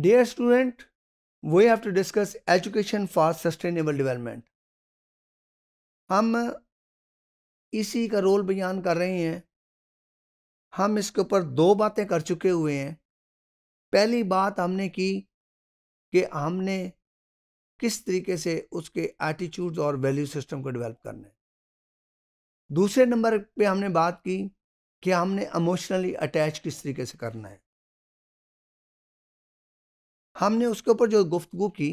dear student we have to discuss education for sustainable development हम इसी का role बयान कर रहे हैं हम इसके ऊपर दो बातें कर चुके हुए हैं पहली बात हमने की कि हमने किस तरीके से उसके एटीट्यूड्स और वैल्यू सिस्टम को डेवलप करना है दूसरे नंबर पे हमने बात की कि हमने इमोशनली अटैच किस तरीके से करना है हमने उसके ऊपर जो गुफ्तु की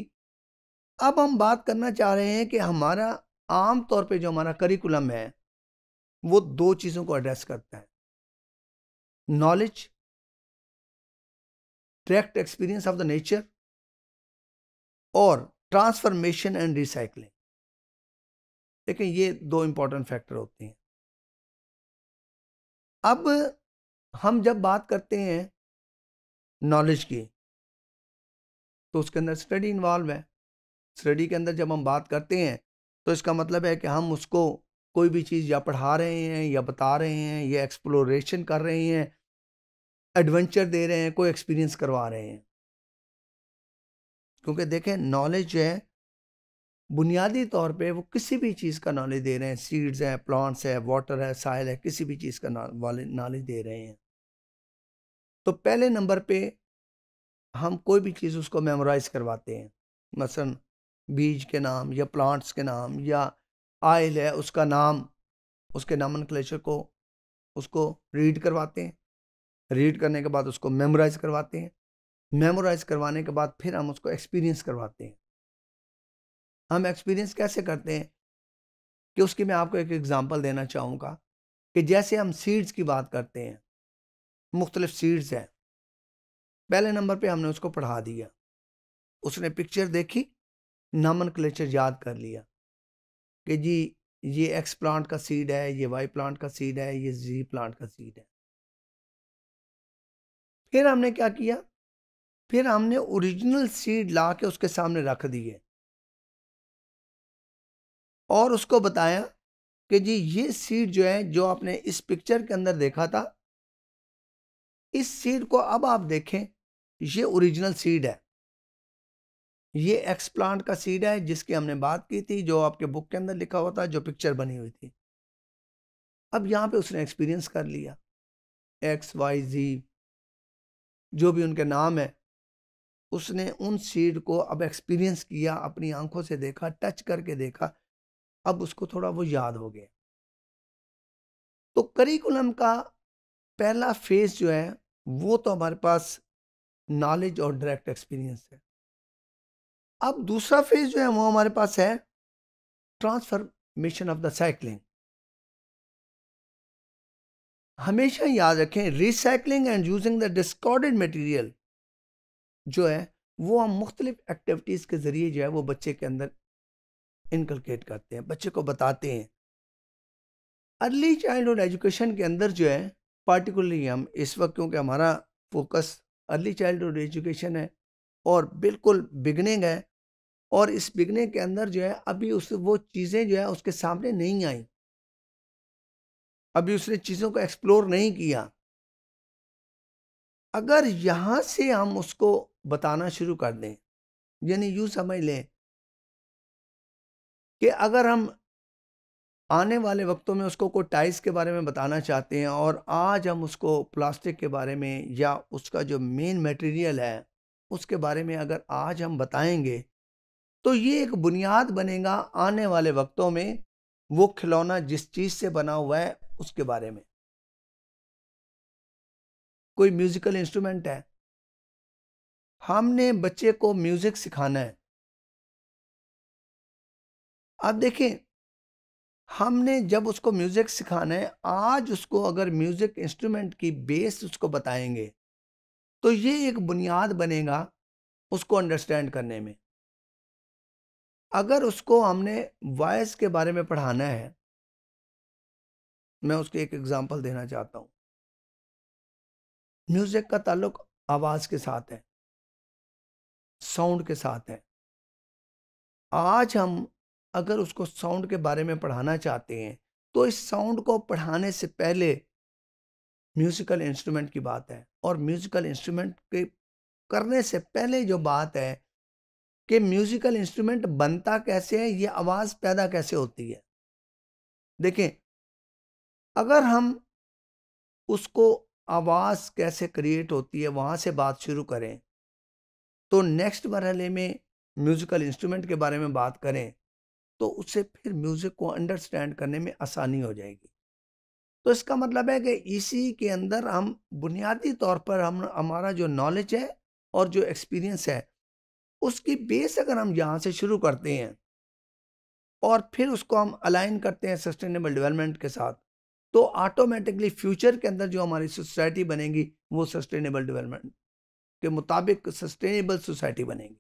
अब हम बात करना चाह रहे हैं कि हमारा आम तौर पे जो हमारा करिकुलम है वो दो चीज़ों को एड्रेस करता है knowledge direct experience of the nature और ट्रांसफॉर्मेशन एंड रिसाइकलिंग लेकिन ये दो इंपॉर्टेंट फैक्टर होते हैं अब हम जब बात करते हैं नॉलेज की तो उसके अंदर स्टडी इन्वॉल्व है स्टडी के अंदर जब हम बात करते हैं तो इसका मतलब है कि हम उसको कोई भी चीज़ या पढ़ा रहे हैं या बता रहे हैं या एक्सप्लोरेशन कर रहे हैं एडवेंचर दे रहे हैं कोई एक्सपीरियंस करवा रहे हैं क्योंकि देखें नॉलेज जो है बुनियादी तौर पे वो किसी भी चीज़ का नॉलेज दे रहे हैं सीड्स हैं प्लांट्स है वाटर है साइल है किसी भी चीज़ का नॉलेज दे रहे हैं तो पहले नंबर पे हम कोई भी चीज़ उसको मेमोराइज करवाते हैं मसलन बीज के नाम या प्लांट्स के नाम या आयल है उसका नाम उसके नामन क्लेचर को उसको रीड करवाते हैं रीड करने के बाद उसको मेमोराइज करवाते हैं मेमोराइज करवाने के बाद फिर हम उसको एक्सपीरियंस करवाते हैं हम एक्सपीरियंस कैसे करते हैं कि उसकी मैं आपको एक एग्ज़ाम्पल देना चाहूँगा कि जैसे हम सीड्स की बात करते हैं मुख्तलिफ सीड्स हैं पहले नंबर पे हमने उसको पढ़ा दिया उसने पिक्चर देखी नमन क्लेचर याद कर लिया कि जी ये एक्स प्लांट का सीड है ये वाई प्लांट का सीड है ये जी प्लांट का सीड है फिर हमने क्या किया फिर हमने ओरिजिनल सीड ला के उसके सामने रख दिए और उसको बताया कि जी ये सीड जो है जो आपने इस पिक्चर के अंदर देखा था इस सीड को अब आप देखें ये ओरिजिनल सीड है ये एक्स प्लांट का सीड है जिसकी हमने बात की थी जो आपके बुक के अंदर लिखा हुआ था जो पिक्चर बनी हुई थी अब यहाँ पे उसने एक्सपीरियंस कर लिया एक्स वाई जी जो भी उनके नाम है उसने उन सीड को अब एक्सपीरियंस किया अपनी आंखों से देखा टच करके देखा अब उसको थोड़ा वो याद हो गया तो करिकुलम का पहला फेज जो है वो तो हमारे पास नॉलेज और डायरेक्ट एक्सपीरियंस है अब दूसरा फेज जो है वो हमारे पास है ट्रांसफॉर्मेशन ऑफ द साइकिलिंग हमेशा याद रखें recycling and using the discarded material जो है वो हम मुख्तलिफ एक्टिविटीज़ के ज़रिए जो है वो बच्चे के अंदर इनकलकेट करते हैं बच्चे को बताते हैं अर्ली चाइल्ड हुड एजुकेशन के अंदर जो है पार्टिकुलरली हम इस वक्त क्योंकि हमारा फोकस अर्ली चाइल्डहुड एजुकेशन है और बिल्कुल बिगनिंग है और इस बिगनिंग के अंदर जो है अभी उस वो चीज़ें जो है उसके सामने नहीं आई अभी उसने चीज़ों को एक्सप्लोर नहीं किया अगर यहाँ से हम उसको बताना शुरू कर दें यानी यूँ समझ लें कि अगर हम आने वाले वक्तों में उसको को टाइल्स के बारे में बताना चाहते हैं और आज हम उसको प्लास्टिक के बारे में या उसका जो मेन मटेरियल है उसके बारे में अगर आज हम बताएंगे तो ये एक बुनियाद बनेगा आने वाले वक्तों में वो खिलौना जिस चीज़ से बना हुआ है उसके बारे में कोई म्यूज़िकल इंस्ट्रूमेंट है हमने बच्चे को म्यूज़िक सिखाना है आप देखें हमने जब उसको म्यूज़िक सिखाना है आज उसको अगर म्यूज़िक इंस्ट्रूमेंट की बेस उसको बताएंगे तो ये एक बुनियाद बनेगा उसको अंडरस्टैंड करने में अगर उसको हमने वॉइस के बारे में पढ़ाना है मैं उसके एक एग्ज़ाम्पल देना चाहता हूँ म्यूज़िक का ताल्लुक आवाज़ के साथ है साउंड के साथ है आज हम अगर उसको साउंड के बारे में पढ़ाना चाहते हैं तो इस साउंड को पढ़ाने से पहले म्यूजिकल इंस्ट्रूमेंट की बात है और म्यूजिकल इंस्ट्रूमेंट के करने से पहले जो बात है कि म्यूजिकल इंस्ट्रूमेंट बनता कैसे है ये आवाज़ पैदा कैसे होती है देखें अगर हम उसको आवाज़ कैसे क्रिएट होती है वहाँ से बात शुरू करें तो नेक्स्ट मरहले में म्यूज़िकल इंस्ट्रूमेंट के बारे में बात करें तो उसे फिर म्यूज़िक को अंडरस्टैंड करने में आसानी हो जाएगी तो इसका मतलब है कि इसी के अंदर हम बुनियादी तौर पर हम हमारा जो नॉलेज है और जो एक्सपीरियंस है उसकी बेस अगर हम यहाँ से शुरू करते हैं और फिर उसको हम अलाइन करते हैं सस्टेनेबल डेवलपमेंट के साथ तो ऑटोमेटिकली फ्यूचर के अंदर जो हमारी सोसाइटी बनेगी वो सस्टेनेबल डेवलपमेंट के मुताबिक सस्टेनेबल सोसाइटी बनेगी